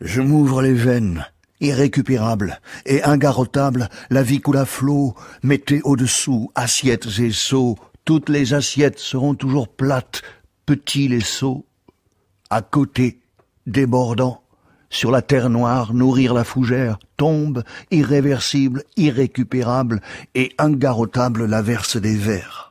Je m'ouvre les veines, irrécupérable et ingarotable, la vie coule à flot, mettez au-dessous assiettes et seaux, toutes les assiettes seront toujours plates, petits les seaux. À côté, débordant, sur la terre noire, nourrir la fougère, tombe, irréversible, irrécupérable et ingarrotable la verse des vers.